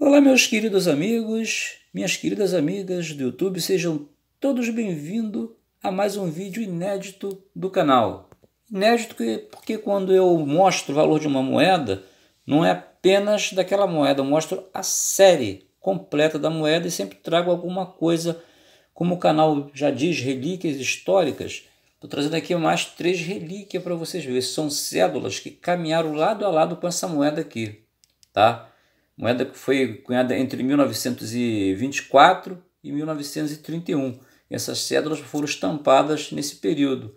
Olá, meus queridos amigos, minhas queridas amigas do YouTube, sejam todos bem-vindos a mais um vídeo inédito do canal. Inédito porque quando eu mostro o valor de uma moeda, não é apenas daquela moeda, eu mostro a série completa da moeda e sempre trago alguma coisa, como o canal já diz, relíquias históricas. Estou trazendo aqui mais três relíquias para vocês verem. São cédulas que caminharam lado a lado com essa moeda aqui, Tá? moeda que foi cunhada entre 1924 e 1931. essas cédulas foram estampadas nesse período,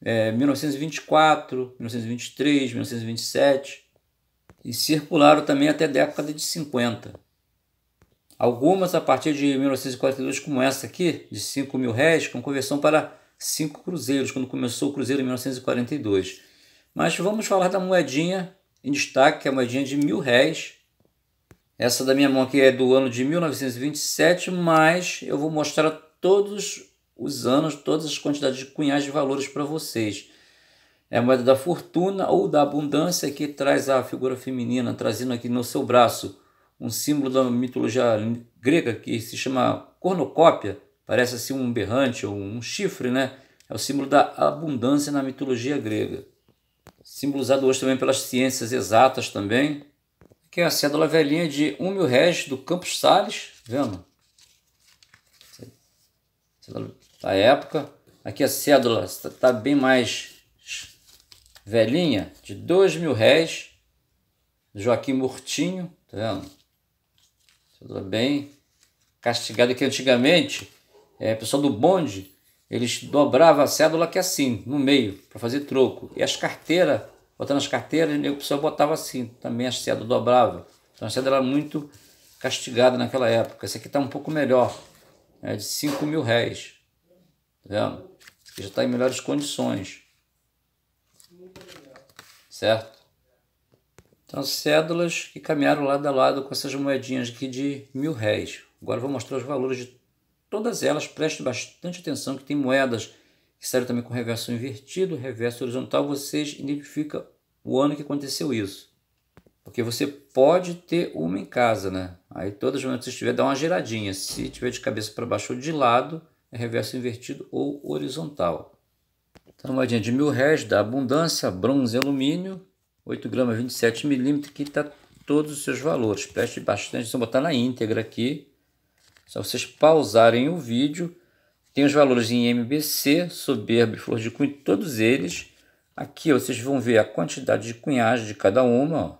é, 1924, 1923, 1927, e circularam também até a década de 50. Algumas a partir de 1942, como essa aqui, de 5 mil réis, com conversão para 5 cruzeiros, quando começou o cruzeiro em 1942. Mas vamos falar da moedinha em destaque, que é a moedinha de mil réis, essa da minha mão aqui é do ano de 1927, mas eu vou mostrar todos os anos, todas as quantidades de cunhais de valores para vocês. É a moeda da fortuna ou da abundância que traz a figura feminina, trazendo aqui no seu braço um símbolo da mitologia grega que se chama cornucópia, parece assim um berrante ou um chifre, né? É o símbolo da abundância na mitologia grega. Símbolo usado hoje também pelas ciências exatas também, que é a cédula velhinha de um mil réis do Campos Sales, vendo? Cédula da época. Aqui a cédula está bem mais velhinha, de dois mil réis, Joaquim Murtinho, tá vendo? Cédula bem castigada que antigamente, é, pessoal do bonde, eles dobravam a cédula que é assim, no meio, para fazer troco. E as carteiras botando as carteiras, né, o pessoal botava assim, também a seda dobrável. Então a seda era muito castigada naquela época. Esse aqui está um pouco melhor, é de 5 mil réis. Tá vendo? já está em melhores condições. Certo? Então, cédulas que caminharam lado a lado com essas moedinhas aqui de mil réis. Agora vou mostrar os valores de todas elas. Preste bastante atenção que tem moedas que também com reverso invertido, reverso horizontal, você identifica o ano que aconteceu isso. Porque você pode ter uma em casa, né? Aí todas as vezes que você tiver, dá uma giradinha. Se tiver de cabeça para baixo ou de lado, é reverso invertido ou horizontal. Então, moedinha de mil réis da abundância, bronze e alumínio, 8 gramas, 27 milímetros, que está todos os seus valores. Preste bastante, vocês botar na íntegra aqui. Só vocês pausarem o vídeo tem os valores em MBC, Soberbo e flor de cunho, todos eles. Aqui vocês vão ver a quantidade de cunhagem de cada uma, ó,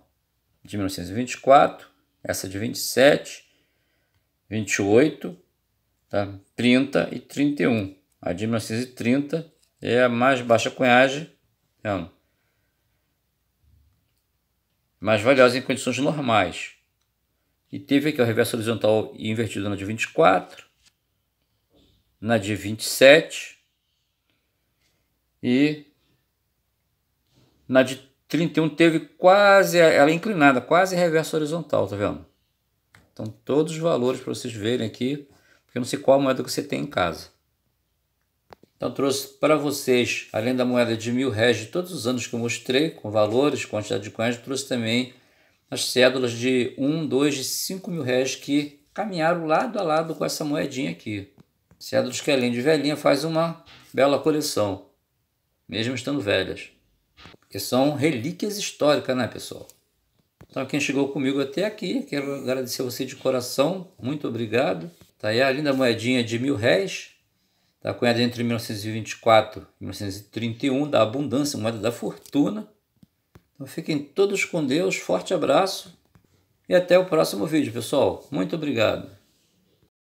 de 1924, essa de 27, 28, tá? 30 e 31. A de 1930 é a mais baixa cunhagem, não, tá? mais valiosa em condições normais. E teve aqui o reverso horizontal invertido na de 24, na de 27 e na de 31 teve quase ela é inclinada, quase reverso horizontal, tá vendo? Então todos os valores para vocês verem aqui, porque eu não sei qual moeda que você tem em casa. Então trouxe para vocês, além da moeda de mil réis de todos os anos que eu mostrei, com valores, quantidade de coins, trouxe também as cédulas de 1, 2 e 5 mil réis que caminharam lado a lado com essa moedinha aqui. Se é dos quelém de velhinha, faz uma bela coleção, mesmo estando velhas. Porque são relíquias históricas, né, pessoal? Então, quem chegou comigo até aqui, quero agradecer a você de coração. Muito obrigado. Tá aí a linda moedinha de mil réis, tá cunhada entre 1924 e 1931, da abundância, moeda da fortuna. Então fiquem todos com Deus, forte abraço e até o próximo vídeo, pessoal. Muito obrigado.